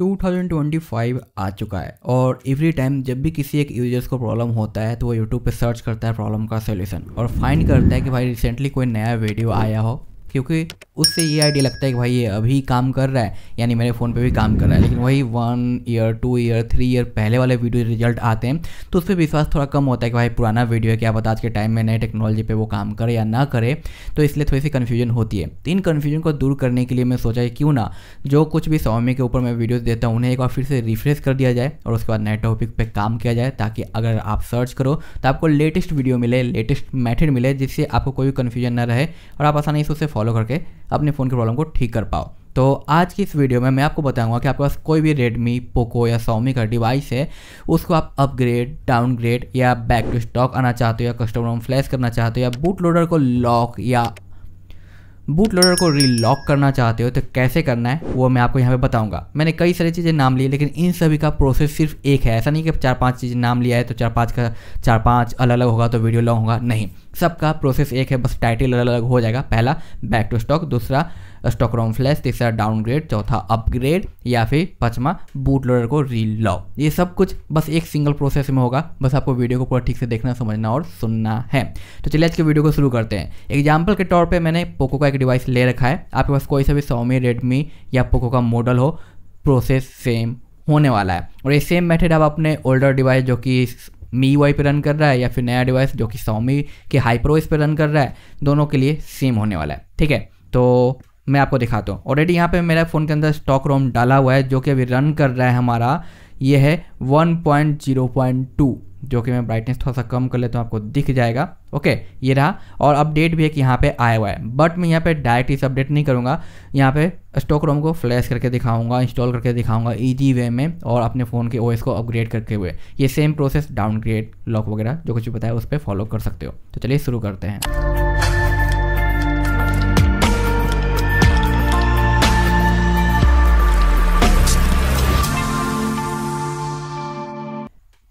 2025 आ चुका है और एवरी टाइम जब भी किसी एक यूजर्स को प्रॉब्लम होता है तो वो यूट्यूब पे सर्च करता है प्रॉब्लम का सोल्यूशन और फाइंड करता है कि भाई रिसेंटली कोई नया वीडियो आया हो क्योंकि उससे ये आइडिया लगता है कि भाई ये अभी काम कर रहा है यानी मेरे फ़ोन पे भी काम कर रहा है लेकिन वही one year two year three year पहले वाले वीडियो रिजल्ट आते हैं तो उस पर विश्वास थोड़ा कम होता है कि भाई पुराना वीडियो है क्या पता आज के टाइम में नए टेक्नोलॉजी पर वो काम करे या ना करे तो इसलिए थोड़ी सी कन्फ्यूजन होती है तो इन कन्फ्यूजन को दूर करने के लिए मैं सोचा क्यों ना जो कुछ भी स्वामी के ऊपर मैं वीडियोज़ देता हूँ उन्हें एक बार फिर से रिफ्रेश कर दिया जाए और उसके बाद नए टॉपिक पर काम किया जाए ताकि अगर आप सर्च करो तो आपको लेटेस्ट वीडियो मिले लेटेस्ट मैथड मिले जिससे आपको कोई भी कन्फ्यूजन ना रहे और आप आसानी से उसे फॉलो फॉलो करके अपने फ़ोन की प्रॉब्लम को ठीक कर पाओ तो आज की इस वीडियो में मैं आपको बताऊंगा कि आपके पास कोई भी रेडमी पोको या सोमी का डिवाइस है उसको आप अपग्रेड डाउनग्रेड या बैक टू स्टॉक आना चाहते हो या कस्टमर रोम फ्लैश करना चाहते हो या बूट लोडर को लॉक या बूट लोडर को रीलॉक करना चाहते हो तो कैसे करना है वो मैं आपको यहाँ पे बताऊंगा मैंने कई सारी चीज़ें नाम ली लेकिन इन सभी का प्रोसेस सिर्फ एक है ऐसा नहीं कि चार पांच चीज़ें नाम लिया है तो चार पांच का चार पांच अलग अलग होगा तो वीडियो लॉन्ग होगा नहीं सबका प्रोसेस एक है बस टाइटल अलग अलग हो जाएगा पहला बैक टू स्टॉक दूसरा स्टॉक रॉम फ्लैश तीसरा डाउनग्रेड चौथा अपग्रेड या फिर पाँचवा बूट लोडर को लॉक ये सब कुछ बस एक सिंगल प्रोसेस में होगा बस आपको वीडियो को पूरा ठीक से देखना समझना और सुनना है तो चलिए आज के वीडियो को शुरू करते हैं एग्जाम्पल के तौर पर मैंने पोको का एक डिवाइस ले रखा है आपके पास कोई सा भी सोमी रेडमी या पोको का मॉडल हो प्रोसेस सेम होने वाला है और ये सेम मेथड आप अपने ओल्डर डिवाइस जो कि मी वाई पे रन कर रहा है या फिर नया डिवाइस जो कि सोमी के इस पर रन कर रहा है दोनों के लिए सेम होने वाला है ठीक है तो मैं आपको दिखाता हूँ ऑलरेडी यहाँ पे मेरा फ़ोन के अंदर स्टॉक रोम डाला हुआ है जो कि अभी रन कर रहा है हमारा ये है टू जो कि मैं ब्राइटनेस थोड़ा सा कम कर लेता हूँ आपको दिख जाएगा ओके ये रहा और अपडेट भी एक यहाँ पे आया हुआ है बट मैं यहाँ पे डायरेक्ट इस अपडेट नहीं करूँगा यहाँ पे स्टॉक रोम को फ्लैश करके दिखाऊंगा इंस्टॉल करके दिखाऊंगा ईजी वे में और अपने फ़ोन के ओएस को अपग्रेड करके हुए ये सेम प्रोसेस डाउनग्रेड लॉक वगैरह जो कुछ बताया उस पर फॉलो कर सकते हो तो चलिए शुरू करते हैं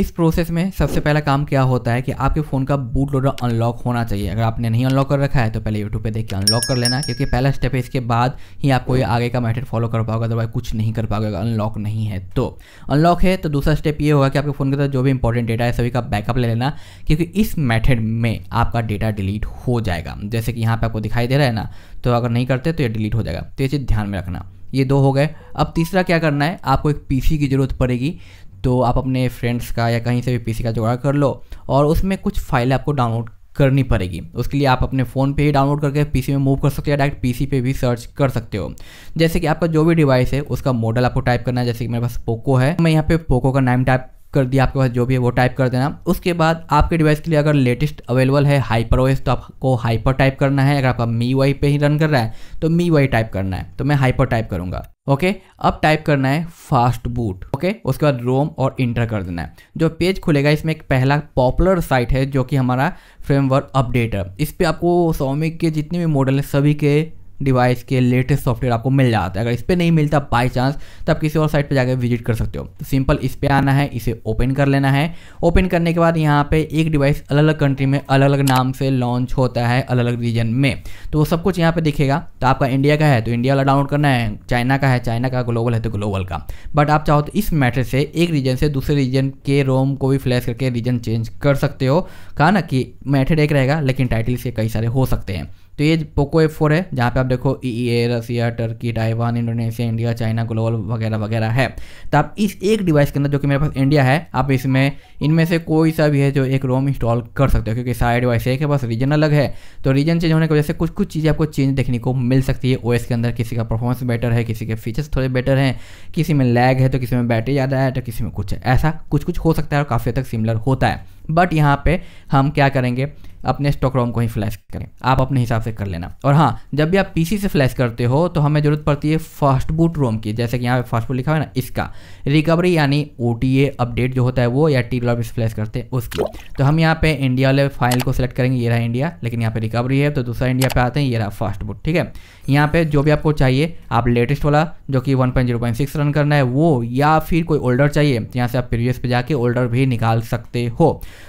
इस प्रोसेस में सबसे पहला काम क्या होता है कि आपके फ़ोन का बूट लोडर अनलॉक होना चाहिए अगर आपने नहीं अनलॉक कर रखा है तो पहले यूट्यूब पे देख के अनलॉक कर लेना क्योंकि पहला स्टेप है इसके बाद ही आपको ये आगे का मेथड फॉलो कर पाओगे अदरवाइज कुछ नहीं कर पाओगे अगर अनलॉक नहीं है तो अनलॉक है तो दूसरा स्टेप ये होगा कि आपके फ़ोन के अंदर जो भी इंपॉर्टेंट डेटा है सभी का बैकअप ले लेना क्योंकि इस मैथड में आपका डेटा डिलीट हो जाएगा जैसे कि यहाँ पर आपको दिखाई दे रहा है ना तो अगर नहीं करते तो ये डिलीट हो जाएगा तो ये चीज़ ध्यान में रखना ये दो हो गए अब तीसरा क्या करना है आपको एक पीसी की ज़रूरत पड़ेगी तो आप अपने फ्रेंड्स का या कहीं से भी पीसी का जुगाड़ कर लो और उसमें कुछ फाइलें आपको डाउनलोड करनी पड़ेगी उसके लिए आप अपने फ़ोन पे ही डाउनलोड करके पीसी में मूव कर सकते हो या डायरेक्ट पीसी पे भी सर्च कर सकते हो जैसे कि आपका जो भी डिवाइस है उसका मॉडल आपको टाइप करना है जैसे कि मेरे पास पोको है मैं यहाँ पे पोको का नाम टाइप कर दिया आपके पास जो भी है वो टाइप कर देना उसके बाद आपके डिवाइस के लिए अगर लेटेस्ट अवेलेबल है हाइपर ओएस तो आपको हाइपर टाइप करना है अगर आपका मी वाई पे ही रन कर रहा है तो मी वाई टाइप करना है तो मैं हाइपर टाइप करूँगा ओके okay, अब टाइप करना है फास्ट बूट ओके उसके बाद रोम और इंटर कर देना है जो पेज खुलेगा इसमें एक पहला पॉपुलर साइट है जो कि हमारा फ्रेमवर्क अपडेटर इस पर आपको सोमिक के जितने भी मॉडल हैं सभी के डिवाइस के लेटेस्ट सॉफ्टवेयर आपको मिल जाता है अगर इस पर नहीं मिलता बाई चांस तो आप किसी और साइट पर जाकर विजिट कर सकते हो तो सिंपल इस पर आना है इसे ओपन कर लेना है ओपन करने के बाद यहाँ पे एक डिवाइस अलग अलग कंट्री में अलग अलग नाम से लॉन्च होता है अलग अलग रीजन में तो वो सब कुछ यहाँ पर दिखेगा तो आपका इंडिया का है तो इंडिया वाला डाउनलोड करना है चाइना का है चाइना का ग्लोबल है तो ग्लोबल का बट आप चाहो तो इस मैटर से एक रीजन से दूसरे रीजन के रोम को भी फ्लैश करके रीजन चेंज कर सकते हो कहा ना कि मैथड एक रहेगा लेकिन टाइटल से कई सारे हो सकते हैं तो ये पोको एफ फोर है जहाँ पे आप देखो E A Russia Turkey Taiwan Indonesia India China global वगैरह वगैरह है तो आप इस एक डिवाइस के अंदर जो कि मेरे पास इंडिया है आप इसमें इनमें से कोई सा भी है जो एक रोम इंस्टॉल कर सकते हो क्योंकि सारे डिवाइस एक है बस रीजन अलग है तो रीजन चेंज होने की वजह से कुछ कुछ चीज़ें आपको चेंज देखने को मिल सकती है ओ के अंदर किसी का परफॉर्मेंस बेटर है किसी के फीचर्स थोड़े बेटर हैं किसी में लैग है तो किसी में बैटरी ज़्यादा है तो किसी में कुछ ऐसा कुछ कुछ हो सकता है और काफ़ी हद तक सिमिलर होता है बट यहाँ पे हम क्या करेंगे अपने स्टॉक रोम को ही फ्लैश करें आप अपने हिसाब से कर लेना और हाँ जब भी आप पीसी से फ्लैश करते हो तो हमें ज़रूरत पड़ती है फास्ट बूट रोम की जैसे कि यहाँ पे फास्ट बूट लिखा हुआ है ना इसका रिकवरी यानी ओ अपडेट जो होता है वो या टी लॉप फ्लैश करते हैं उसकी तो हम यहाँ पे इंडिया वाले फाइल को सिलेक्ट करेंगे ये रहा इंडिया लेकिन यहाँ पे रिकवरी है तो दूसरा इंडिया पे आते हैं ये रहा फास्ट बूट ठीक है यहाँ पे जो भी आपको चाहिए आप लेटेस्ट वाला जो कि 1.0.6 रन करना है वो या फिर कोई ओल्डर चाहिए तो यहाँ से आप प्रीवियस पे जाके ओल्डर भी निकाल सकते हो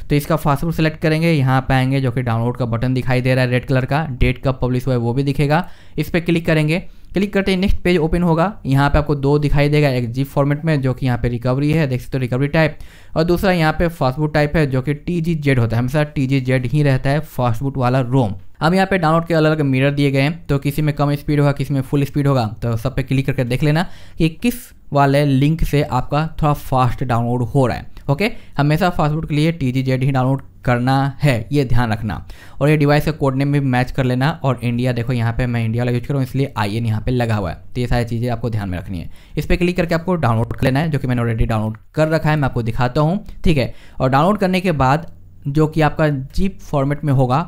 तो इसका फास्ट बुट सेलेक्ट करेंगे यहाँ पे आएंगे जो कि डाउनलोड का बटन दिखाई दे रहा है रेड कलर का डेट कब पब्लिश हुआ है वो भी दिखेगा इस पर क्लिक करेंगे क्लिक करते ही नेक्स्ट पेज ओपन होगा यहाँ पे आपको दो दिखाई देगा एक जीप फॉर्मेट में जो कि यहाँ पे रिकवरी है देख सकते हो रिकवरी टाइप और दूसरा यहाँ पे फास्टबुट टाइप है जो कि टी जी जेड होता है हमेशा टी जी जेड ही रहता है फास्टबुट वाला रोम अब यहाँ पे डाउनलोड के अलग अलग मिरर दिए गए हैं तो किसी में कम स्पीड होगा किसी में फुल स्पीड होगा तो सब पे क्लिक करके देख लेना कि किस वाले लिंक से आपका थोड़ा फास्ट डाउनलोड हो रहा है ओके हमेशा पासवर्ड के लिए टी जी जेड ही डाउनलोड करना है ये ध्यान रखना और ये डिवाइस का कोड नेम भी मैच कर लेना और इंडिया देखो यहाँ पे मैं इंडिया वाला यूज कर रहा हूँ इसलिए आई एन यहाँ पे लगा हुआ है तो ये सारी चीज़ें आपको ध्यान में रखनी है इस पर क्लिक करके आपको डाउनलोड कर लेना है जो कि मैंने ऑलरेडी डाउनलोड कर रखा है मैं आपको दिखाता हूँ ठीक है और डाउनलोड करने के बाद जो कि आपका जीप फॉर्मेट में होगा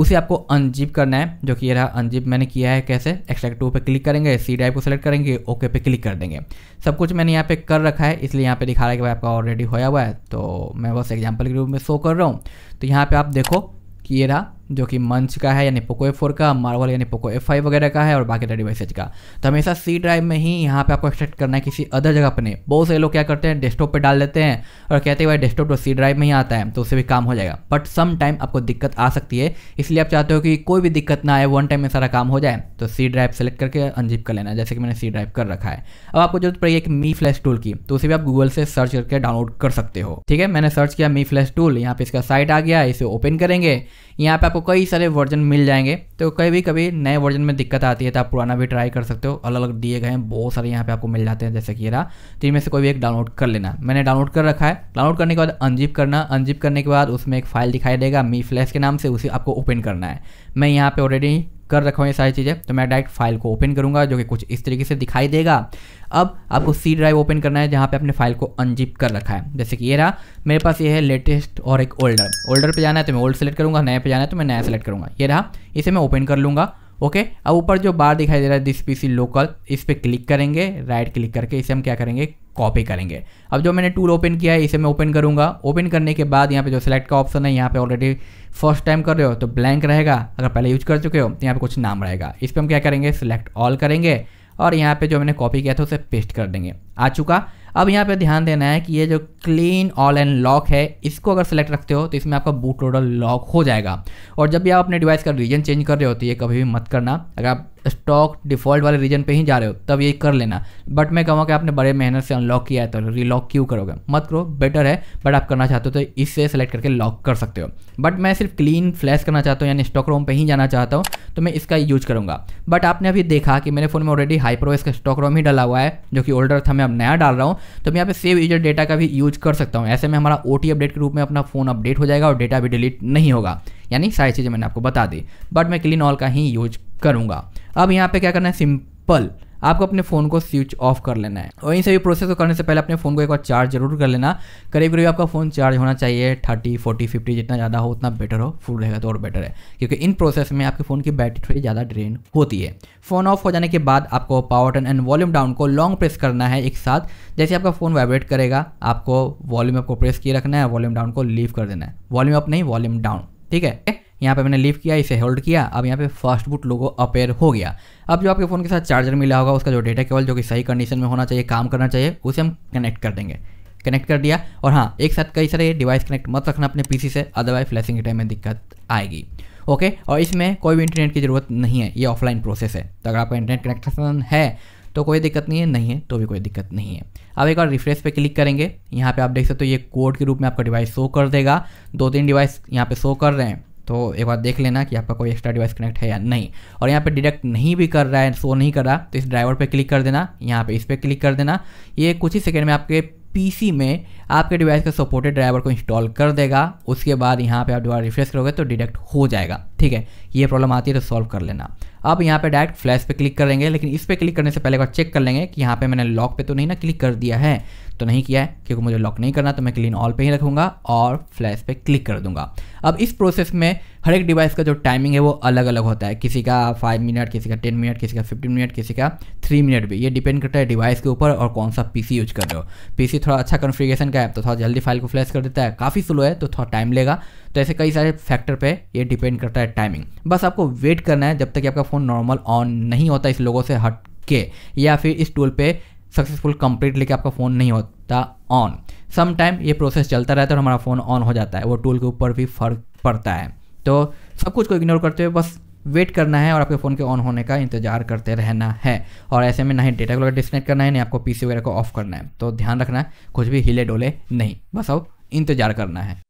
उसे आपको अनजिप करना है जो कि ये रहा अनजिप मैंने किया है कैसे एक्सट्रैक्ट टू पे क्लिक करेंगे सी ड्राइव को सेलेक्ट करेंगे ओके पे क्लिक कर देंगे सब कुछ मैंने यहाँ पे कर रखा है इसलिए यहाँ पे दिखा रहा है कि भाई आपका ऑलरेडी होया हुआ है तो मैं बस एग्जाम्पल के रूप में शो कर रहा हूँ तो यहाँ पर आप देखो कि ये रहा जो कि मंच का है यानी पोको एफ फोर का मार्वल यानी पोको एफ फाइव वगैरह का है और बाकी डिवाइसेज का तो हमेशा सी ड्राइव में ही यहाँ पे आपको एक्सट्रैक्ट करना है किसी अदर जगह पर नहीं बहुत से लोग क्या करते हैं डेस्कटॉप पे डाल देते हैं और कहते हैं भाई डेस्कटॉप तो सी ड्राइव में ही आता है तो उससे भी काम हो जाएगा बट सम टाइम आपको दिक्कत आ सकती है इसलिए आप चाहते हो कि कोई भी दिक्कत ना आए वन टाइम में सारा काम हो जाए तो सी ड्राइव सेलेक्ट करके अनजिप कर लेना जैसे कि मैंने सी ड्राइव कर रखा है अब आपको जरूरत पड़ी एक मी फ्लैश टूल की तो उसे भी आप गूगल से सर्च करके डाउनलोड कर सकते हो ठीक है मैंने सर्च किया मी फ्लैश टूल यहाँ पे इसका साइट आ गया इसे ओपन करेंगे यहाँ पे आपको कई सारे वर्जन मिल जाएंगे तो कभी कभी नए वर्जन में दिक्कत आती है तो आप पुराना भी ट्राई कर सकते हो अलग अलग दिए गए हैं बहुत सारे यहाँ पे आपको मिल जाते हैं जैसे कि रहा तो इनमें से कोई भी एक डाउनलोड कर लेना मैंने डाउनलोड कर रखा है डाउनलोड करने के बाद अनजिप करना अनजिप करने के बाद उसमें एक फाइल दिखाई देगा मी फ्लैश के नाम से उसे आपको ओपन करना है मैं यहाँ पर ऑलरेडी कर रखा हूँ ये सारी चीज़ें तो मैं डायरेक्ट फाइल को ओपन करूँगा जो कि कुछ इस तरीके से दिखाई देगा अब आपको सी ड्राइव ओपन करना है जहाँ पे अपने फाइल को अनजिप कर रखा है जैसे कि ये रहा मेरे पास ये है लेटेस्ट और एक ओल्डर ओल्डर पे जाना है तो मैं ओल्ड सेलेक्ट करूँगा नए पे जाना है तो मैं नया सेलेक्ट करूँगा ये रहा इसे मैं ओपन कर लूँगा ओके अब ऊपर जो बार दिखाई दे रहा है दिस पी लोकल इस पर क्लिक करेंगे राइट क्लिक करके इसे हम क्या करेंगे कॉपी करेंगे अब जो मैंने टूल ओपन किया है इसे मैं ओपन करूँगा ओपन करने के बाद यहाँ पे जो सिलेक्ट का ऑप्शन है यहाँ पे ऑलरेडी फर्स्ट टाइम कर रहे हो तो ब्लैंक रहेगा अगर पहले यूज कर चुके हो तो यहाँ पे कुछ नाम रहेगा इस पर हम क्या करेंगे सिलेक्ट ऑल करेंगे और यहाँ पे जो मैंने कॉपी किया था उसे पेस्ट कर देंगे आ चुका अब यहाँ पे ध्यान देना है कि ये जो क्लीन ऑल एंड लॉक है इसको अगर सेलेक्ट रखते हो तो इसमें आपका बूट लोडर लॉक हो जाएगा और जब भी आप अपने डिवाइस का रीजन चेंज कर रहे हो तो ये कभी भी मत करना अगर आप स्टॉक डिफॉल्ट वाले रीजन पे ही जा रहे हो तब ये कर लेना बट मैं कहूँगा कि आपने बड़े मेहनत से अनलॉक किया है तो रीलॉक क्यों करोगे मत करो बेटर है बट आप करना चाहते हो तो इससे सेलेक्ट करके लॉक कर सकते हो बट मैं सिर्फ क्लीन फ्लैश करना चाहता हूँ यानी स्टॉक रोम पर ही जाना चाहता हूँ तो मैं इसका यूज करूँगा बट आपने अभी देखा कि मेरे फ़ोन में ऑलरेडी हाईप्रो का स्टॉक रोम ही डाला हुआ है जो कि ओल्डर था मैं अब नया डाल रहा हूँ तो मैं यहाँ पे सेव यूजर डेटा का भी यूज कर सकता हूँ ऐसे में हमारा ओ अपडेट के रूप में अपना फ़ोन अपडेट हो जाएगा और डेटा भी डिलीट नहीं होगा यानी सारी चीज़ें मैंने आपको बता दी बट मैं क्लीन ऑल का ही यूज करूँगा अब यहाँ पे क्या करना है सिंपल आपको अपने फ़ोन को स्विच ऑफ कर लेना है और इन सभी प्रोसेस को करने से पहले अपने फ़ोन को एक बार चार्ज जरूर कर लेना करीब करीब आपका फ़ोन चार्ज होना चाहिए थर्टी फोर्टी फिफ्टी जितना ज़्यादा हो उतना बेटर हो फुल रहेगा तो और बेटर है क्योंकि इन प्रोसेस में आपके फ़ोन की बैटरी थोड़ी ज़्यादा ड्रेन होती है फ़ोन ऑफ हो जाने के बाद आपको power button and volume down को लॉन्ग प्रेस करना है एक साथ जैसे आपका फ़ोन वाइब्रेट करेगा आपको वॉल्यूम आपको प्रेस किए रखना है वॉल्यूम डाउन को लीव कर देना है वॉल्यूम अप नहीं वॉल्यूम डाउन ठीक है यहाँ पे मैंने लिफ्ट किया इसे होल्ड किया अब यहाँ पे फास्ट बूट लोगो अपेयर हो गया अब जो आपके फ़ोन के साथ चार्जर मिला होगा उसका जो डेटा केवल जो कि सही कंडीशन में होना चाहिए काम करना चाहिए उसे हम कनेक्ट कर देंगे कनेक्ट कर दिया और हाँ एक साथ कई सारे डिवाइस कनेक्ट मत रखना अपने पीसी से अदरवाइज फ्लैशिंग के टाइम में दिक्कत आएगी ओके और इसमें कोई भी इंटरनेट की ज़रूरत नहीं है ये ऑफलाइन प्रोसेस है तो अगर आपका इंटरनेट कनेक्शन है तो कोई दिक्कत नहीं है नहीं है तो भी कोई दिक्कत नहीं है अब एक बार रिफ्रेश पे क्लिक करेंगे यहाँ पे आप देख सकते हो तो ये कोड के रूप में आपका डिवाइस शो कर देगा दो तीन डिवाइस यहाँ पे शो कर रहे हैं तो एक बार देख लेना कि आपका कोई एक्स्ट्रा डिवाइस कनेक्ट है या नहीं और यहाँ पे डिडक्ट नहीं भी कर रहा है शो नहीं कर रहा तो इस ड्राइवर पे क्लिक कर देना यहाँ पे इस पर क्लिक कर देना ये कुछ ही सेकेंड में आपके पीसी में आपके डिवाइस का सपोर्टेड ड्राइवर को इंस्टॉल कर देगा उसके बाद यहाँ पे आप दोबारा रिफ्रेश करोगे तो डिडक्ट हो जाएगा ठीक है ये प्रॉब्लम आती है तो सॉल्व कर लेना अब यहाँ पे डायरेक्ट फ्लैश पे क्लिक करेंगे लेकिन इस पर क्लिक करने से पहले एक बार चेक कर लेंगे कि यहाँ पे मैंने लॉक पे तो नहीं ना क्लिक कर दिया है तो नहीं किया है क्योंकि मुझे लॉक नहीं करना तो मैं क्लीन ऑल पे ही रखूँगा और फ्लैश पे क्लिक कर दूंगा अब इस प्रोसेस में हर एक डिवाइस का जो टाइमिंग है वो अलग अलग होता है किसी का फाइव मिनट किसी का टेन मिनट किसी का फिफ्टीन मिनट किसी का थ्री मिनट भी ये डिपेंड करता है डिवाइस के ऊपर और कौन सा पी यूज कर रहे हो पी थोड़ा अच्छा कॉन्फ़िगरेशन का है तो थोड़ा जल्दी फाइल को फ्लैश कर देता है काफ़ी स्लो है तो थोड़ा टाइम लेगा तो ऐसे कई सारे फैक्टर पर ये डिपेंड करता है टाइमिंग बस आपको वेट करना है जब तक कि आपका फ़ोन नॉर्मल ऑन नहीं होता इस लोगों से हट के या फिर इस टूल पे सक्सेसफुल कंप्लीट लेके आपका फ़ोन नहीं होता ऑन सम टाइम ये प्रोसेस चलता रहता है और हमारा फ़ोन ऑन हो जाता है वो टूल के ऊपर भी फ़र्क पड़ता है तो सब कुछ को इग्नोर करते हुए बस वेट करना है और आपके फ़ोन के ऑन होने का इंतजार करते रहना है और ऐसे में ना ही डेटा को डिस्कनेक्ट करना है नहीं आपको पीसी वगैरह को ऑफ करना है तो ध्यान रखना है कुछ भी हिले डोले नहीं बस अब इंतजार करना है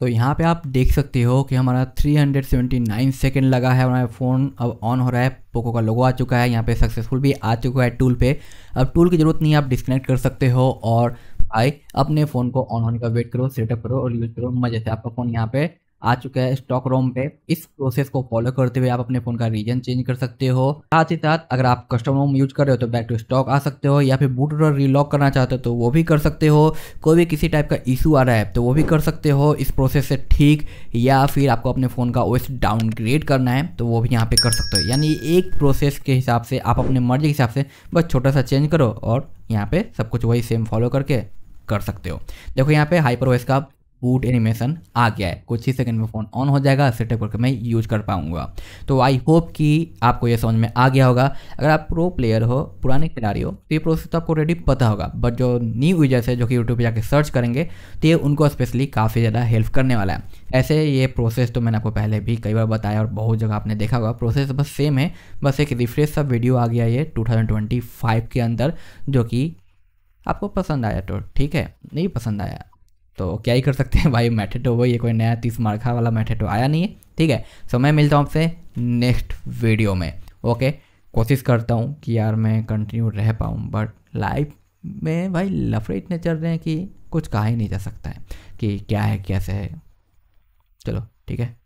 तो यहाँ पे आप देख सकते हो कि हमारा 379 सेकंड लगा है हमारा फ़ोन अब ऑन हो रहा है पोको का लोगो आ चुका है यहाँ पे सक्सेसफुल भी आ चुका है टूल पे अब टूल की ज़रूरत नहीं आप डिस्कनेक्ट कर सकते हो और भाई अपने फ़ोन को ऑन होने का वेट करो सेटअप करो और यूज़ करो मज़े से आपका फ़ोन यहाँ पे आ चुका है स्टॉक रोम पे इस प्रोसेस को फॉलो करते हुए आप अपने फोन का रीजन चेंज कर सकते हो साथ ही साथ अगर आप कस्टम रोम यूज कर रहे हो तो बैक टू स्टॉक आ सकते हो या फिर बूट और रीलॉक करना चाहते हो तो वो भी कर सकते हो कोई भी किसी टाइप का इशू आ रहा है तो वो भी कर सकते हो इस प्रोसेस से ठीक या फिर आपको अपने फ़ोन का ओएस डाउनग्रेड करना है तो वो भी यहाँ पर कर सकते हो यानी एक प्रोसेस के हिसाब से आप अपने मर्जी के हिसाब से बस छोटा सा चेंज करो और यहाँ पे सब कुछ वही सेम फॉलो करके कर सकते हो देखो यहाँ पे हाइपर ओएस का बूट एनिमेशन आ गया है कुछ ही सेकंड में फ़ोन ऑन हो जाएगा सेटअप करके मैं यूज कर पाऊंगा तो आई होप कि आपको ये समझ में आ गया होगा अगर आप प्रो प्लेयर हो पुराने खिलाड़ी हो तो ये प्रोसेस तो आपको ऑलरेडी पता होगा बट जो न्यू यूजर्स है जो कि यूट्यूब पर जाकर सर्च करेंगे तो ये उनको स्पेशली काफ़ी ज़्यादा हेल्प करने वाला है ऐसे ये प्रोसेस तो मैंने आपको पहले भी कई बार बताया और बहुत जगह आपने देखा होगा प्रोसेस बस सेम है बस एक रिफ्रेश सा वीडियो आ गया ये टू के अंदर जो कि आपको पसंद आया तो ठीक है नहीं पसंद आया तो क्या ही कर सकते हैं भाई मैथेटो वही ये कोई नया तीस मार्खा वाला मैथेटो आया नहीं है ठीक है सो मैं मिलता हूँ आपसे नेक्स्ट वीडियो में ओके कोशिश करता हूँ कि यार मैं कंटिन्यू रह पाऊँ बट लाइफ में भाई लफड़े इतने चल रहे हैं कि कुछ कहा ही नहीं जा सकता है कि क्या है कैसे है चलो ठीक है